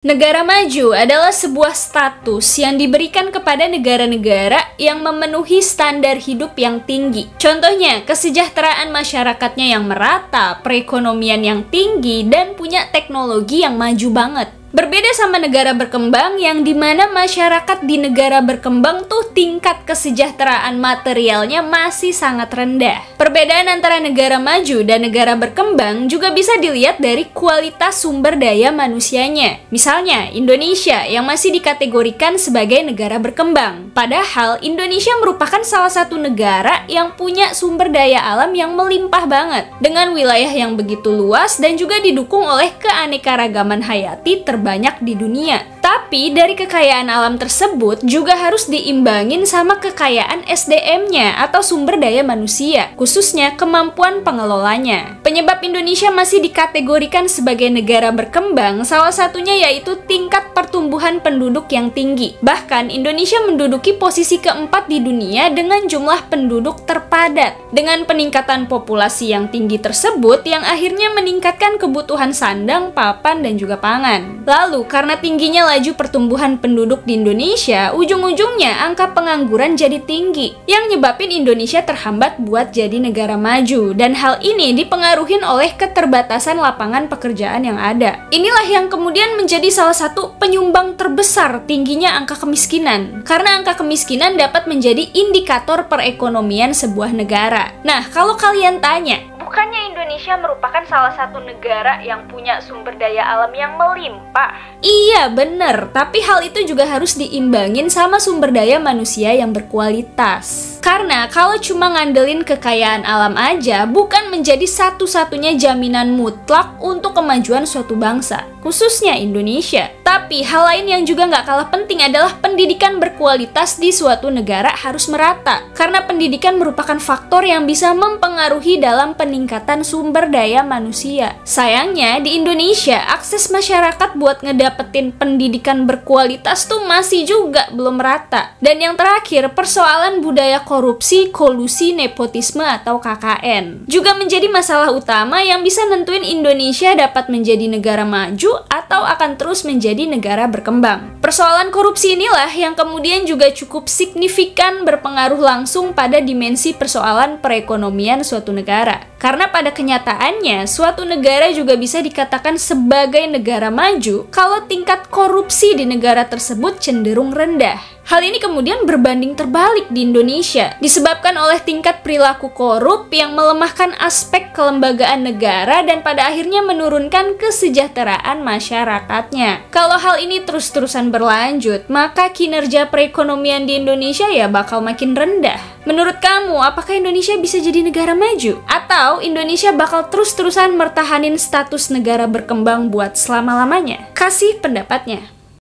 Negara maju adalah sebuah status yang diberikan kepada negara-negara yang memenuhi standar hidup yang tinggi. Contohnya, kesejahteraan masyarakatnya yang merata, perekonomian yang tinggi, dan punya teknologi yang maju banget. Berbeda sama negara berkembang yang dimana masyarakat di negara berkembang tuh tingkat kesejahteraan materialnya masih sangat rendah. Perbedaan antara negara maju dan negara berkembang juga bisa dilihat dari kualitas sumber daya manusianya. Misalnya, Indonesia yang masih dikategorikan sebagai negara berkembang. Padahal Indonesia merupakan salah satu negara yang punya sumber daya alam yang melimpah banget. Dengan wilayah yang begitu luas dan juga didukung oleh keanekaragaman hayati terbaik terbanyak di dunia. Tapi dari kekayaan alam tersebut juga harus diimbangin sama kekayaan SDM-nya atau sumber daya manusia, khususnya kemampuan pengelolanya. Penyebab Indonesia masih dikategorikan sebagai negara berkembang, salah satunya yaitu tingkat pertumbuhan penduduk yang tinggi. Bahkan, Indonesia menduduki posisi keempat di dunia dengan jumlah penduduk terpadat. Dengan peningkatan populasi yang tinggi tersebut, yang akhirnya meningkatkan kebutuhan sandang, papan, dan juga pangan. Lalu, karena tingginya laju pertumbuhan penduduk di Indonesia, ujung-ujungnya angka pengangguran jadi tinggi, yang nyebabin Indonesia terhambat buat jadi negara maju. Dan hal ini dipengaruhi dipengaruhi oleh keterbatasan lapangan pekerjaan yang ada. Inilah yang kemudian menjadi salah satu penyumbang terbesar tingginya angka kemiskinan, karena angka kemiskinan dapat menjadi indikator perekonomian sebuah negara. Nah, kalau kalian tanya, bukannya Indonesia merupakan salah satu negara yang punya sumber daya alam yang melimpah? Iya, bener. Tapi hal itu juga harus diimbangin sama sumber daya manusia yang berkualitas. Karena kalau cuma ngandelin kekayaan alam aja bukan menjadi satu-satunya jaminan mutlak untuk kemajuan suatu bangsa, khususnya Indonesia. Tapi hal lain yang juga nggak kalah penting adalah pendidikan berkualitas di suatu negara harus merata. Karena pendidikan merupakan faktor yang bisa mempengaruhi dalam peningkatan sumber daya manusia. Sayangnya di Indonesia akses masyarakat buat ngedapetin pendidikan berkualitas tuh masih juga belum merata. Dan yang terakhir persoalan budaya korupsi korupsi, kolusi, nepotisme, atau KKN. Juga menjadi masalah utama yang bisa nentuin Indonesia dapat menjadi negara maju atau akan terus menjadi negara berkembang. Persoalan korupsi inilah yang kemudian juga cukup signifikan berpengaruh langsung pada dimensi persoalan perekonomian suatu negara. Karena pada kenyataannya, suatu negara juga bisa dikatakan sebagai negara maju kalau tingkat korupsi di negara tersebut cenderung rendah. Hal ini kemudian berbanding terbalik di Indonesia, disebabkan oleh tingkat perilaku korup yang melemahkan aspek kelembagaan negara dan pada akhirnya menurunkan kesejahteraan masyarakatnya. Kalau hal ini terus-terusan berlanjut, maka kinerja perekonomian di Indonesia ya bakal makin rendah. Menurut kamu, apakah Indonesia bisa jadi negara maju? Atau Indonesia bakal terus-terusan mertahanin status negara berkembang buat selama-lamanya? Kasih pendapatnya.